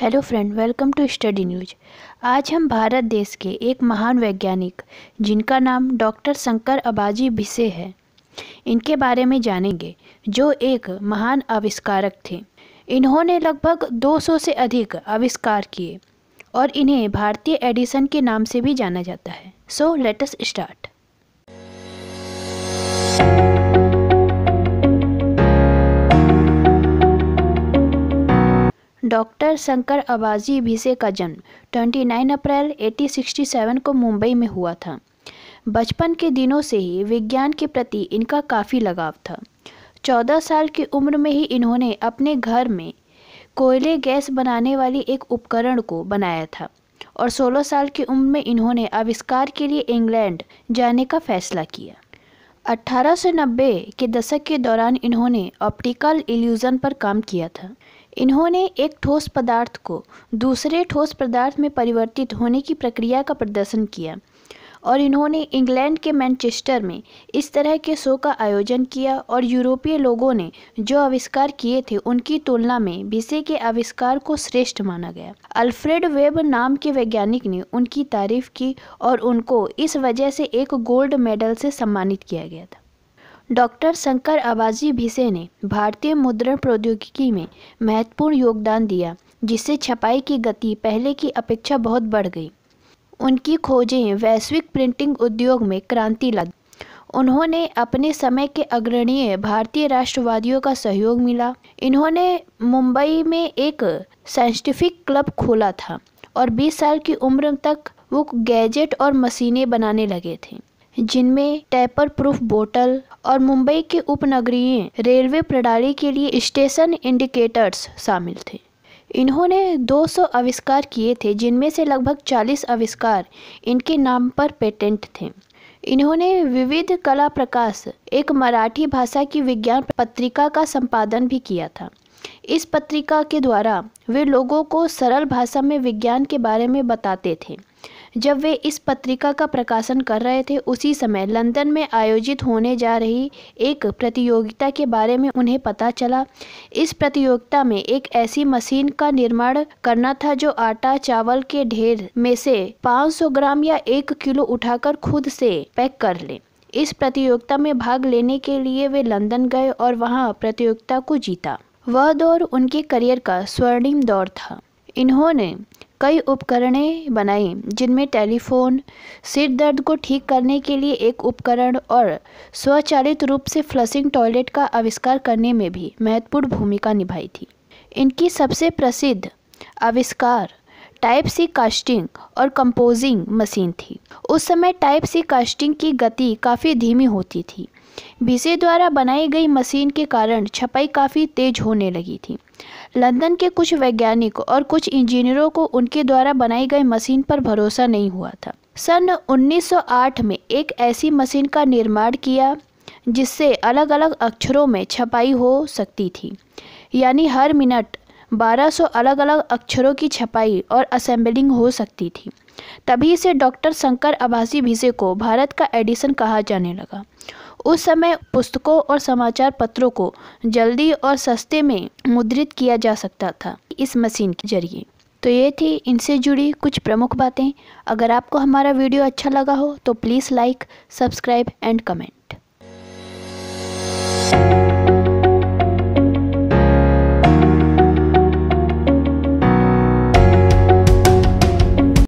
hello friend welcome to study news आज हम भारत देश के एक महान वैज्ञानिक जिनका नाम डॉक्टर शंकर अबाजी भिसे है इनके बारे में जानेंगे जो एक महान आविष्कारक थे इन्होंने लगभग 200 से अधिक आविष्कार किए और इन्हें भारतीय एडिसन के नाम से भी जाना जाता है so let's start doctor Shankar Abaji Bhise का जन्म 29 अप्रैल 1867 को मुंबई में हुआ था बचपन के दिनों से ही विज्ञान के प्रति इनका काफ़ी लगाव था 14 साल की उम्र में ही इन्होंने अपने घर में कोयले गैस बनाने वाली एक उपकरण को बनाया था और 16 साल की उम्र में इन्होंने आविष्कार के लिए इंग्लैंड जाने का फैसला किया 1890 के दशक के दौरान इन्होंने ऑप्टिकल इल्यूज़न पर काम किया था इन्होंने एक ठोस पदार्थ को दूसरे ठोस पदार्थ में परिवर्तित होने की प्रक्रिया का प्रदर्शन किया और इन्होंने इंग्लैंड के मैनचेस्टर में इस तरह के शो का आयोजन किया और यूरोपीय लोगों ने जो आविष्कार किए थे उनकी तुलना में विषय के आविष्कार को श्रेष्ठ माना गया अल्फ्रेड वेब नाम के वैज्ञानिक ने उनकी तारीफ की और उनको इस वजह से एक गोल्ड मेडल से सम्मानित किया गया था डॉक्टर शंकर आबाजी भिसे ने भारतीय मुद्रण प्रौद्योगिकी में महत्वपूर्ण योगदान दिया जिससे छपाई की गति पहले की अपेक्षा बहुत बढ़ गई उनकी खोजें वैश्विक प्रिंटिंग उद्योग में क्रांति ला उन्होंने अपने समय के अग्रणीय भारतीय राष्ट्रवादियों का सहयोग मिला इन्होंने मुंबई में एक साइंटिफिक क्लब खोला था और 20 साल की उम्र तक वो गैजेट और मशीनें बनाने लगे थे जिनमें टैपर प्रूफ बोतल और मुंबई के उपनगरीय रेलवे प्रणाली के लिए स्टेशन इंडिकेटर्स शामिल थे इन्होंने 200 आविष्कार किए थे जिनमें से लगभग 40 आविष्कार इनके नाम पर पेटेंट थे इन्होंने विविध कला प्रकाश एक मराठी भाषा की विज्ञान पत्रिका का संपादन भी किया था इस पत्रिका के द्वारा वे लोगों को सरल भाषा में विज्ञान के बारे में बताते थे जब वे इस पत्रिका का प्रकाशन कर रहे थे उसी समय लंदन में आयोजित होने जा रही एक प्रतियोगिता के बारे में उन्हें पता चला इस प्रतियोगिता में एक ऐसी मशीन का निर्माण करना था जो आटा चावल के ढेर में से 500 ग्राम या एक किलो उठाकर खुद से पैक कर ले इस प्रतियोगिता में भाग लेने के लिए वे लंदन गए और वहाँ प्रतियोगिता को जीता वह दौर उनके करियर का स्वर्णिम दौर था इन्होंने कई उपकरणें बनाई जिनमें टेलीफोन सिर दर्द को ठीक करने के लिए एक उपकरण और स्वचालित रूप से फ्लसिंग टॉयलेट का आविष्कार करने में भी महत्वपूर्ण भूमिका निभाई थी इनकी सबसे प्रसिद्ध आविष्कार टाइप सी कास्टिंग और कंपोजिंग मशीन थी उस समय टाइप सी कास्टिंग की गति काफ़ी धीमी होती थी बीजे द्वारा बनाई गई मशीन के कारण छपाई काफ़ी तेज होने लगी थी लंदन के कुछ वैज्ञानिक और कुछ इंजीनियरों को उनके द्वारा बनाई गई मशीन पर भरोसा नहीं हुआ था सन 1908 में एक ऐसी मशीन का निर्माण किया जिससे अलग अलग अक्षरों में छपाई हो सकती थी यानी हर मिनट 1200 अलग अलग अक्षरों की छपाई और असेंबलिंग हो सकती थी तभी से डॉक्टर शंकर आभासी भिसे को भारत का एडिसन कहा जाने लगा उस समय पुस्तकों और समाचार पत्रों को जल्दी और सस्ते में मुद्रित किया जा सकता था इस मशीन के जरिए तो ये थी इनसे जुड़ी कुछ प्रमुख बातें अगर आपको हमारा वीडियो अच्छा लगा हो तो please like subscribe and comment